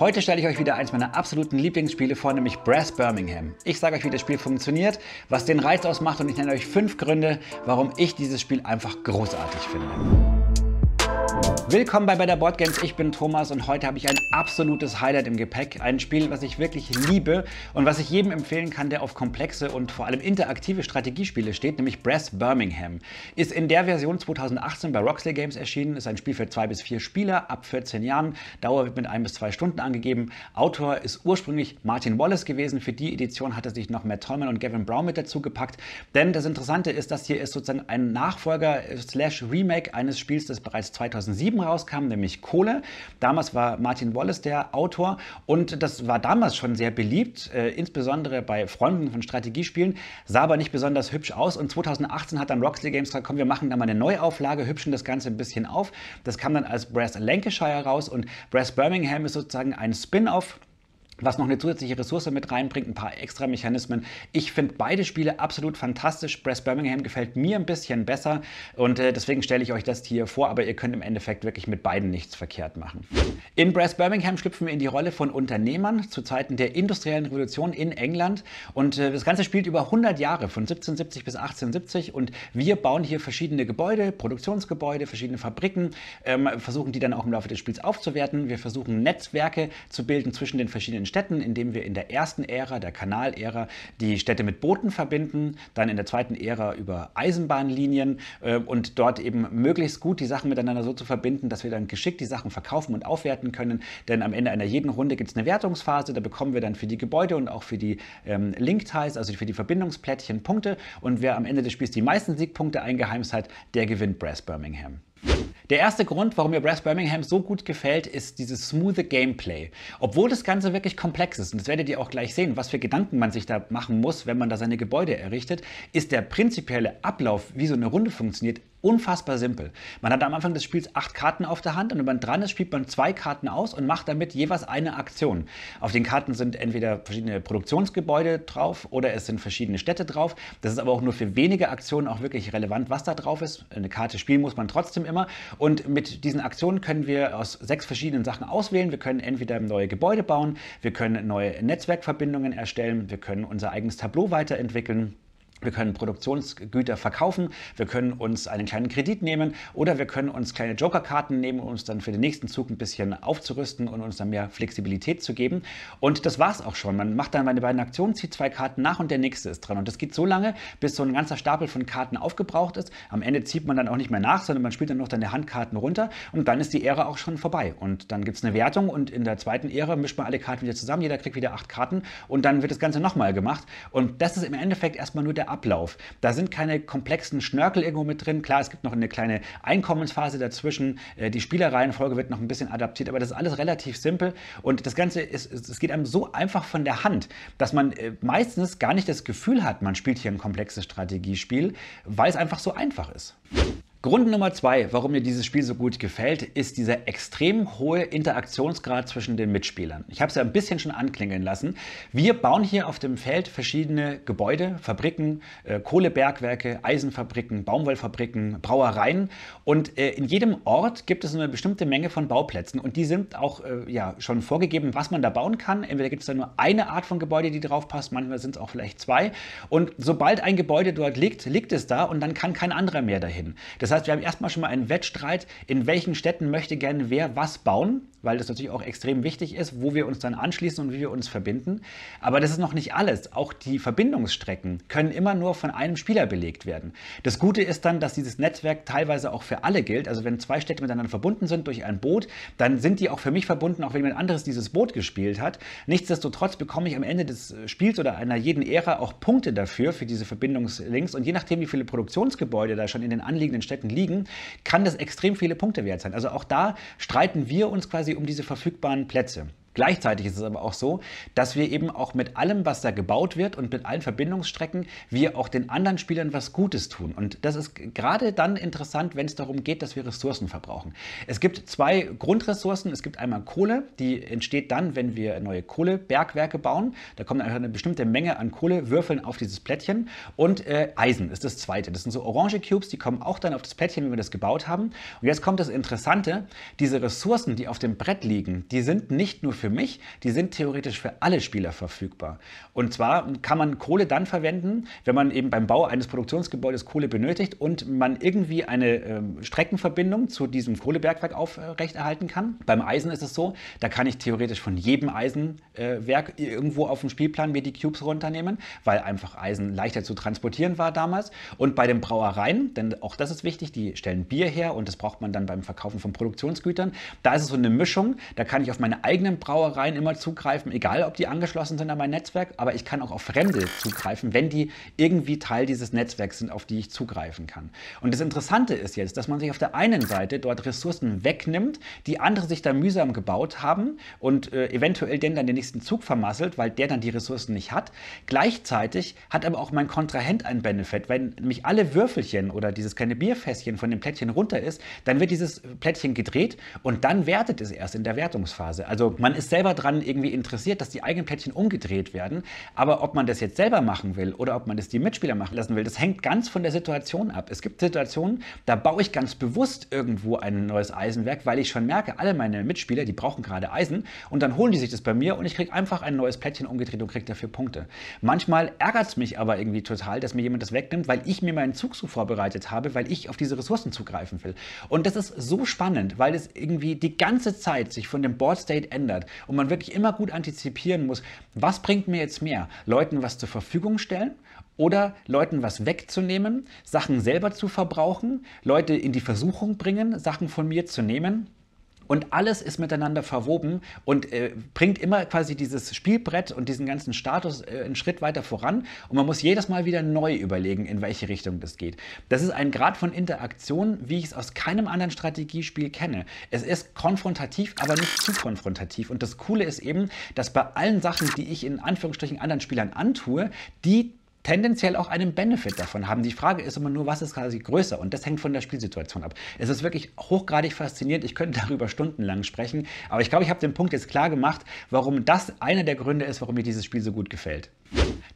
Heute stelle ich euch wieder eins meiner absoluten Lieblingsspiele vor, nämlich Brass Birmingham. Ich sage euch, wie das Spiel funktioniert, was den Reiz ausmacht und ich nenne euch fünf Gründe, warum ich dieses Spiel einfach großartig finde. Willkommen bei, bei Board Games. Ich bin Thomas und heute habe ich ein absolutes Highlight im Gepäck. Ein Spiel, was ich wirklich liebe und was ich jedem empfehlen kann, der auf komplexe und vor allem interaktive Strategiespiele steht, nämlich Brass Birmingham. Ist in der Version 2018 bei Roxley Games erschienen, ist ein Spiel für zwei bis vier Spieler ab 14 Jahren. Dauer wird mit ein bis zwei Stunden angegeben. Autor ist ursprünglich Martin Wallace gewesen. Für die Edition hat er sich noch Matt Tolman und Gavin Brown mit dazu gepackt. Denn das Interessante ist, dass hier ist sozusagen ein Nachfolger slash Remake eines Spiels, das bereits 2007 2007 rauskam, nämlich Kohle. Damals war Martin Wallace der Autor und das war damals schon sehr beliebt, äh, insbesondere bei Freunden von Strategiespielen, sah aber nicht besonders hübsch aus und 2018 hat dann Roxley Games gesagt, komm, wir machen da mal eine Neuauflage, hübschen das Ganze ein bisschen auf. Das kam dann als Brass Lancashire raus und Brass Birmingham ist sozusagen ein Spin-off was noch eine zusätzliche Ressource mit reinbringt, ein paar extra Mechanismen. Ich finde beide Spiele absolut fantastisch. Press Birmingham gefällt mir ein bisschen besser und äh, deswegen stelle ich euch das hier vor, aber ihr könnt im Endeffekt wirklich mit beiden nichts verkehrt machen. In Press Birmingham schlüpfen wir in die Rolle von Unternehmern zu Zeiten der industriellen Revolution in England und äh, das Ganze spielt über 100 Jahre, von 1770 bis 1870 und wir bauen hier verschiedene Gebäude, Produktionsgebäude, verschiedene Fabriken, ähm, versuchen die dann auch im Laufe des Spiels aufzuwerten. Wir versuchen Netzwerke zu bilden zwischen den verschiedenen Städten, indem wir in der ersten Ära, der Kanalära, die Städte mit Booten verbinden, dann in der zweiten Ära über Eisenbahnlinien äh, und dort eben möglichst gut die Sachen miteinander so zu verbinden, dass wir dann geschickt die Sachen verkaufen und aufwerten können. Denn am Ende einer jeden Runde gibt es eine Wertungsphase, da bekommen wir dann für die Gebäude und auch für die ähm, Link-Ties, also für die Verbindungsplättchen, Punkte. Und wer am Ende des Spiels die meisten Siegpunkte eingeheimst hat, der gewinnt Brass Birmingham. Der erste Grund, warum mir Brass Birmingham so gut gefällt, ist dieses smooth Gameplay. Obwohl das Ganze wirklich komplex ist, und das werdet ihr auch gleich sehen, was für Gedanken man sich da machen muss, wenn man da seine Gebäude errichtet, ist der prinzipielle Ablauf, wie so eine Runde funktioniert, unfassbar simpel. Man hat am Anfang des Spiels acht Karten auf der Hand und wenn man dran ist, spielt man zwei Karten aus und macht damit jeweils eine Aktion. Auf den Karten sind entweder verschiedene Produktionsgebäude drauf oder es sind verschiedene Städte drauf. Das ist aber auch nur für wenige Aktionen auch wirklich relevant, was da drauf ist. Eine Karte spielen muss man trotzdem immer. Und mit diesen Aktionen können wir aus sechs verschiedenen Sachen auswählen. Wir können entweder neue Gebäude bauen, wir können neue Netzwerkverbindungen erstellen, wir können unser eigenes Tableau weiterentwickeln. Wir können Produktionsgüter verkaufen, wir können uns einen kleinen Kredit nehmen oder wir können uns kleine Jokerkarten nehmen, um uns dann für den nächsten Zug ein bisschen aufzurüsten und uns dann mehr Flexibilität zu geben. Und das war's auch schon. Man macht dann meine beiden Aktionen, zieht zwei Karten nach und der nächste ist dran. Und das geht so lange, bis so ein ganzer Stapel von Karten aufgebraucht ist. Am Ende zieht man dann auch nicht mehr nach, sondern man spielt dann noch deine Handkarten runter und dann ist die Ära auch schon vorbei. Und dann gibt's eine Wertung und in der zweiten Ära mischt man alle Karten wieder zusammen, jeder kriegt wieder acht Karten und dann wird das Ganze nochmal gemacht. Und das ist im Endeffekt erstmal nur der Ablauf. Da sind keine komplexen Schnörkel-Irgendwo mit drin. Klar, es gibt noch eine kleine Einkommensphase dazwischen. Äh, die Spielereihenfolge wird noch ein bisschen adaptiert, aber das ist alles relativ simpel. Und das Ganze ist, es geht einem so einfach von der Hand, dass man äh, meistens gar nicht das Gefühl hat, man spielt hier ein komplexes Strategiespiel, weil es einfach so einfach ist. Grund Nummer zwei, warum mir dieses Spiel so gut gefällt, ist dieser extrem hohe Interaktionsgrad zwischen den Mitspielern. Ich habe es ja ein bisschen schon anklingeln lassen. Wir bauen hier auf dem Feld verschiedene Gebäude, Fabriken, äh, Kohlebergwerke, Eisenfabriken, Baumwollfabriken, Brauereien. Und äh, in jedem Ort gibt es eine bestimmte Menge von Bauplätzen. Und die sind auch äh, ja, schon vorgegeben, was man da bauen kann. Entweder gibt es da nur eine Art von Gebäude, die drauf passt, manchmal sind es auch vielleicht zwei. Und sobald ein Gebäude dort liegt, liegt es da und dann kann kein anderer mehr dahin. Das das heißt, wir haben erstmal schon mal einen Wettstreit, in welchen Städten möchte gerne wer was bauen weil das natürlich auch extrem wichtig ist, wo wir uns dann anschließen und wie wir uns verbinden. Aber das ist noch nicht alles. Auch die Verbindungsstrecken können immer nur von einem Spieler belegt werden. Das Gute ist dann, dass dieses Netzwerk teilweise auch für alle gilt. Also wenn zwei Städte miteinander verbunden sind durch ein Boot, dann sind die auch für mich verbunden, auch wenn jemand anderes dieses Boot gespielt hat. Nichtsdestotrotz bekomme ich am Ende des Spiels oder einer jeden Ära auch Punkte dafür, für diese Verbindungslinks. Und je nachdem, wie viele Produktionsgebäude da schon in den anliegenden Städten liegen, kann das extrem viele Punkte wert sein. Also auch da streiten wir uns quasi quasi um diese verfügbaren Plätze. Gleichzeitig ist es aber auch so, dass wir eben auch mit allem, was da gebaut wird und mit allen Verbindungsstrecken, wir auch den anderen Spielern was Gutes tun. Und das ist gerade dann interessant, wenn es darum geht, dass wir Ressourcen verbrauchen. Es gibt zwei Grundressourcen. Es gibt einmal Kohle, die entsteht dann, wenn wir neue Kohlebergwerke bauen. Da kommt einfach eine bestimmte Menge an Kohlewürfeln auf dieses Plättchen. Und äh, Eisen ist das zweite. Das sind so orange Cubes, die kommen auch dann auf das Plättchen, wenn wir das gebaut haben. Und jetzt kommt das Interessante, diese Ressourcen, die auf dem Brett liegen, die sind nicht nur für für mich, die sind theoretisch für alle Spieler verfügbar. Und zwar kann man Kohle dann verwenden, wenn man eben beim Bau eines Produktionsgebäudes Kohle benötigt und man irgendwie eine äh, Streckenverbindung zu diesem Kohlebergwerk aufrechterhalten kann. Beim Eisen ist es so, da kann ich theoretisch von jedem Eisenwerk äh, irgendwo auf dem Spielplan mir die Cubes runternehmen, weil einfach Eisen leichter zu transportieren war damals. Und bei den Brauereien, denn auch das ist wichtig, die stellen Bier her und das braucht man dann beim Verkaufen von Produktionsgütern. Da ist es so eine Mischung, da kann ich auf meine eigenen Brauereien Brauereien immer zugreifen, egal ob die angeschlossen sind an mein Netzwerk, aber ich kann auch auf Fremde zugreifen, wenn die irgendwie Teil dieses Netzwerks sind, auf die ich zugreifen kann. Und das Interessante ist jetzt, dass man sich auf der einen Seite dort Ressourcen wegnimmt, die andere sich da mühsam gebaut haben und äh, eventuell den dann den nächsten Zug vermasselt, weil der dann die Ressourcen nicht hat. Gleichzeitig hat aber auch mein Kontrahent ein Benefit. Wenn nämlich alle Würfelchen oder dieses kleine Bierfässchen von dem Plättchen runter ist, dann wird dieses Plättchen gedreht und dann wertet es erst in der Wertungsphase. Also man ist ist selber dran irgendwie interessiert, dass die eigenen Plättchen umgedreht werden. Aber ob man das jetzt selber machen will oder ob man das die Mitspieler machen lassen will, das hängt ganz von der Situation ab. Es gibt Situationen, da baue ich ganz bewusst irgendwo ein neues Eisenwerk, weil ich schon merke, alle meine Mitspieler, die brauchen gerade Eisen und dann holen die sich das bei mir und ich kriege einfach ein neues Plättchen umgedreht und kriege dafür Punkte. Manchmal ärgert es mich aber irgendwie total, dass mir jemand das wegnimmt, weil ich mir meinen Zug so vorbereitet habe, weil ich auf diese Ressourcen zugreifen will. Und das ist so spannend, weil es irgendwie die ganze Zeit sich von dem Board State ändert und man wirklich immer gut antizipieren muss, was bringt mir jetzt mehr? Leuten was zur Verfügung stellen oder Leuten was wegzunehmen, Sachen selber zu verbrauchen, Leute in die Versuchung bringen, Sachen von mir zu nehmen und alles ist miteinander verwoben und äh, bringt immer quasi dieses Spielbrett und diesen ganzen Status äh, einen Schritt weiter voran und man muss jedes Mal wieder neu überlegen, in welche Richtung das geht. Das ist ein Grad von Interaktion, wie ich es aus keinem anderen Strategiespiel kenne. Es ist konfrontativ, aber nicht zu konfrontativ und das Coole ist eben, dass bei allen Sachen, die ich in Anführungsstrichen anderen Spielern antue, die tendenziell auch einen Benefit davon haben. Die Frage ist immer nur, was ist quasi größer? Und das hängt von der Spielsituation ab. Es ist wirklich hochgradig faszinierend. Ich könnte darüber stundenlang sprechen. Aber ich glaube, ich habe den Punkt jetzt klar gemacht, warum das einer der Gründe ist, warum mir dieses Spiel so gut gefällt.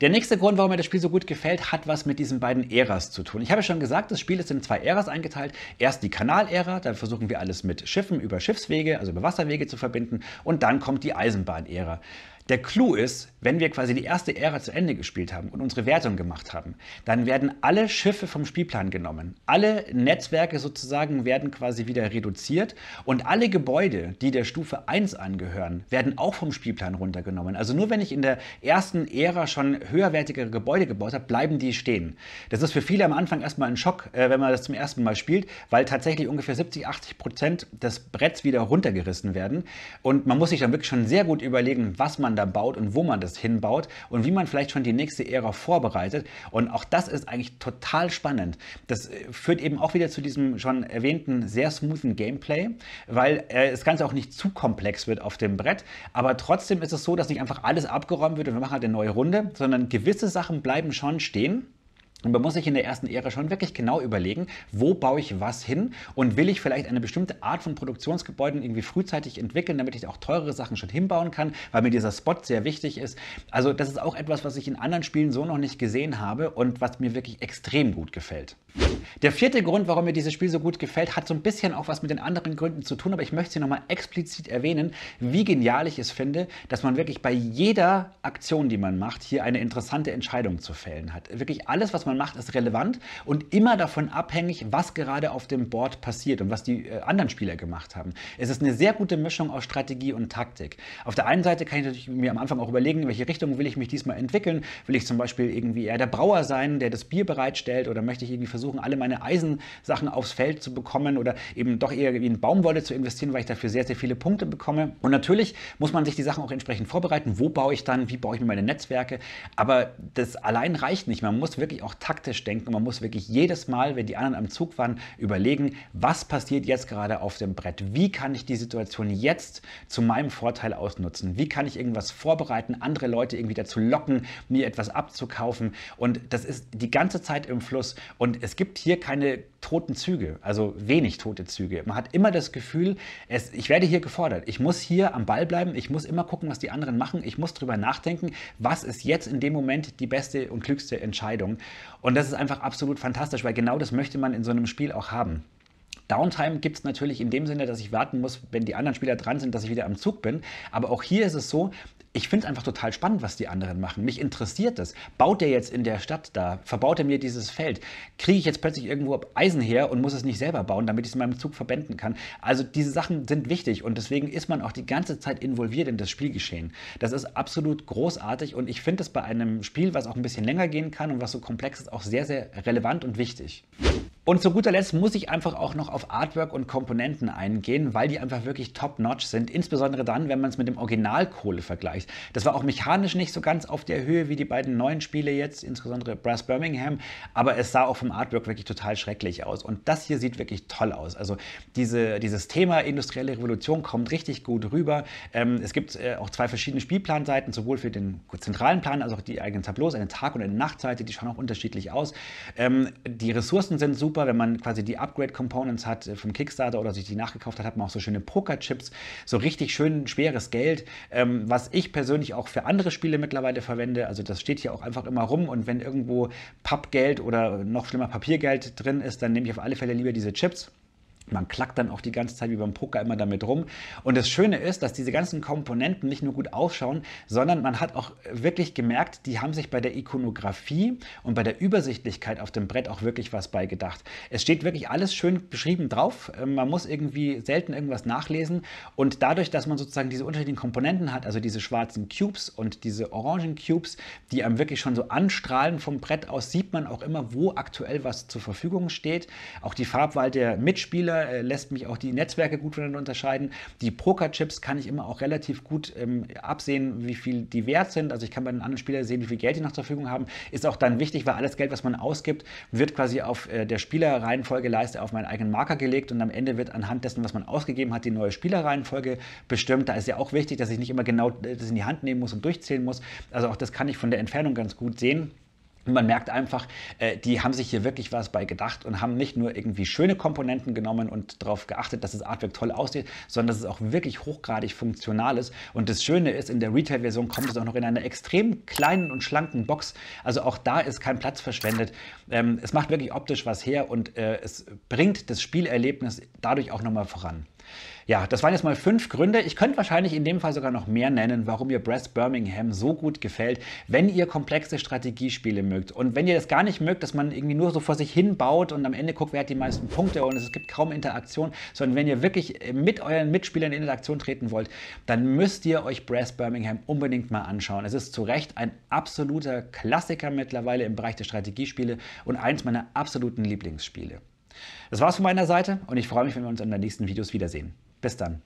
Der nächste Grund, warum mir das Spiel so gut gefällt, hat was mit diesen beiden Äras zu tun. Ich habe schon gesagt, das Spiel ist in zwei Äras eingeteilt. Erst die Kanalära, da versuchen wir alles mit Schiffen über Schiffswege, also über Wasserwege zu verbinden. Und dann kommt die Eisenbahnära. Der Clou ist, wenn wir quasi die erste Ära zu Ende gespielt haben und unsere Wertung gemacht haben, dann werden alle Schiffe vom Spielplan genommen. Alle Netzwerke sozusagen werden quasi wieder reduziert und alle Gebäude, die der Stufe 1 angehören, werden auch vom Spielplan runtergenommen. Also nur wenn ich in der ersten Ära schon höherwertigere Gebäude gebaut habe, bleiben die stehen. Das ist für viele am Anfang erstmal ein Schock, äh, wenn man das zum ersten Mal spielt, weil tatsächlich ungefähr 70, 80 Prozent des Bretts wieder runtergerissen werden. Und man muss sich dann wirklich schon sehr gut überlegen, was man man da baut und wo man das hinbaut und wie man vielleicht schon die nächste Ära vorbereitet. Und auch das ist eigentlich total spannend. Das äh, führt eben auch wieder zu diesem schon erwähnten sehr smoothen Gameplay, weil äh, das Ganze auch nicht zu komplex wird auf dem Brett. Aber trotzdem ist es so, dass nicht einfach alles abgeräumt wird und wir machen halt eine neue Runde, sondern gewisse Sachen bleiben schon stehen. Und man muss sich in der ersten Ära schon wirklich genau überlegen, wo baue ich was hin und will ich vielleicht eine bestimmte Art von Produktionsgebäuden irgendwie frühzeitig entwickeln, damit ich auch teurere Sachen schon hinbauen kann, weil mir dieser Spot sehr wichtig ist. Also das ist auch etwas, was ich in anderen Spielen so noch nicht gesehen habe und was mir wirklich extrem gut gefällt. Der vierte Grund, warum mir dieses Spiel so gut gefällt, hat so ein bisschen auch was mit den anderen Gründen zu tun, aber ich möchte sie nochmal explizit erwähnen, wie genial ich es finde, dass man wirklich bei jeder Aktion, die man macht, hier eine interessante Entscheidung zu fällen hat. Wirklich alles, was man macht, ist relevant und immer davon abhängig, was gerade auf dem Board passiert und was die äh, anderen Spieler gemacht haben. Es ist eine sehr gute Mischung aus Strategie und Taktik. Auf der einen Seite kann ich natürlich mir am Anfang auch überlegen, in welche Richtung will ich mich diesmal entwickeln. Will ich zum Beispiel irgendwie eher der Brauer sein, der das Bier bereitstellt oder möchte ich irgendwie versuchen, versuchen, alle meine Eisensachen aufs Feld zu bekommen oder eben doch eher in Baumwolle zu investieren, weil ich dafür sehr, sehr viele Punkte bekomme. Und natürlich muss man sich die Sachen auch entsprechend vorbereiten. Wo baue ich dann? Wie baue ich mir meine Netzwerke? Aber das allein reicht nicht. Man muss wirklich auch taktisch denken. Man muss wirklich jedes Mal, wenn die anderen am Zug waren, überlegen, was passiert jetzt gerade auf dem Brett? Wie kann ich die Situation jetzt zu meinem Vorteil ausnutzen? Wie kann ich irgendwas vorbereiten, andere Leute irgendwie dazu locken, mir etwas abzukaufen? Und das ist die ganze Zeit im Fluss und es es gibt hier keine toten Züge, also wenig tote Züge. Man hat immer das Gefühl, es, ich werde hier gefordert. Ich muss hier am Ball bleiben, ich muss immer gucken, was die anderen machen, ich muss darüber nachdenken, was ist jetzt in dem Moment die beste und klügste Entscheidung. Und das ist einfach absolut fantastisch, weil genau das möchte man in so einem Spiel auch haben. Downtime gibt es natürlich in dem Sinne, dass ich warten muss, wenn die anderen Spieler dran sind, dass ich wieder am Zug bin. Aber auch hier ist es so, ich finde es einfach total spannend, was die anderen machen. Mich interessiert das. Baut der jetzt in der Stadt da? Verbaut er mir dieses Feld? Kriege ich jetzt plötzlich irgendwo Eisen her und muss es nicht selber bauen, damit ich es in meinem Zug verwenden kann? Also diese Sachen sind wichtig und deswegen ist man auch die ganze Zeit involviert in das Spielgeschehen. Das ist absolut großartig und ich finde es bei einem Spiel, was auch ein bisschen länger gehen kann und was so komplex ist, auch sehr, sehr relevant und wichtig. Und zu guter Letzt muss ich einfach auch noch auf Artwork und Komponenten eingehen, weil die einfach wirklich top-notch sind. Insbesondere dann, wenn man es mit dem Originalkohle vergleicht. Das war auch mechanisch nicht so ganz auf der Höhe wie die beiden neuen Spiele jetzt, insbesondere Brass Birmingham. Aber es sah auch vom Artwork wirklich total schrecklich aus. Und das hier sieht wirklich toll aus. Also diese, dieses Thema industrielle Revolution kommt richtig gut rüber. Ähm, es gibt äh, auch zwei verschiedene Spielplanseiten, sowohl für den zentralen Plan als auch die eigenen Tableaus, eine Tag- und eine Nachtseite, die schauen auch unterschiedlich aus. Ähm, die Ressourcen sind super super, wenn man quasi die Upgrade-Components hat äh, vom Kickstarter oder sich die nachgekauft hat, hat man auch so schöne Poker-Chips, so richtig schön schweres Geld, ähm, was ich persönlich auch für andere Spiele mittlerweile verwende. Also das steht hier auch einfach immer rum und wenn irgendwo Pappgeld oder noch schlimmer Papiergeld drin ist, dann nehme ich auf alle Fälle lieber diese Chips. Man klackt dann auch die ganze Zeit wie beim Poker immer damit rum. Und das Schöne ist, dass diese ganzen Komponenten nicht nur gut ausschauen, sondern man hat auch wirklich gemerkt, die haben sich bei der Ikonografie und bei der Übersichtlichkeit auf dem Brett auch wirklich was beigedacht. Es steht wirklich alles schön beschrieben drauf. Ähm, man muss irgendwie selten irgendwas nachlesen. Und dadurch, dass man sozusagen diese unterschiedlichen Komponenten hat, also diese schwarzen Cubes und diese orangen Cubes, die einem wirklich schon so anstrahlen vom Brett aus, sieht man auch immer, wo aktuell was zur Verfügung steht. Auch die Farbwahl der Mitspieler stabiler, äh, lässt mich auch die Netzwerke gut voneinander unterscheiden. Die Pokerchips kann ich immer auch relativ gut ähm, absehen, wie viel die wert sind. Also ich kann bei den anderen Spielern sehen, wie viel Geld die noch zur Verfügung haben. Ist auch dann wichtig, weil alles Geld, was man ausgibt, wird quasi auf äh, der Spielerreihenfolgeleiste auf meinen eigenen Marker gelegt und am Ende wird anhand dessen, was man ausgegeben hat, die neue Spielerreihenfolge bestimmt. Da ist ja auch wichtig, dass ich nicht immer genau äh, das in die Hand nehmen muss und durchzählen muss. Also auch das kann ich von der Entfernung ganz gut sehen man merkt einfach, äh, die haben sich hier wirklich was bei gedacht und haben nicht nur irgendwie schöne Komponenten genommen und darauf geachtet, dass das Artwork toll aussieht, sondern dass es auch wirklich hochgradig funktional ist. Und das Schöne ist, in der Retail-Version kommt es auch noch in einer extrem kleinen und schlanken Box. Also auch da ist kein Platz verschwendet. Ähm, es macht wirklich optisch was her und äh, es bringt das Spielerlebnis dadurch auch nochmal voran. Ja, das waren jetzt mal fünf Gründe. Ich könnte wahrscheinlich in dem Fall sogar noch mehr nennen, warum ihr Brass Birmingham so gut gefällt, wenn ihr komplexe Strategiespiele mögt. Und wenn ihr das gar nicht mögt, dass man irgendwie nur so vor sich hin baut und am Ende guckt, wer hat die meisten Punkte und es gibt kaum Interaktion, sondern wenn ihr wirklich mit euren Mitspielern in Interaktion treten wollt, dann müsst ihr euch Brass Birmingham unbedingt mal anschauen. Es ist zu Recht ein absoluter Klassiker mittlerweile im Bereich der Strategiespiele und eins meiner absoluten Lieblingsspiele. Das war's von meiner Seite und ich freue mich, wenn wir uns in den nächsten Videos wiedersehen. Bis dann.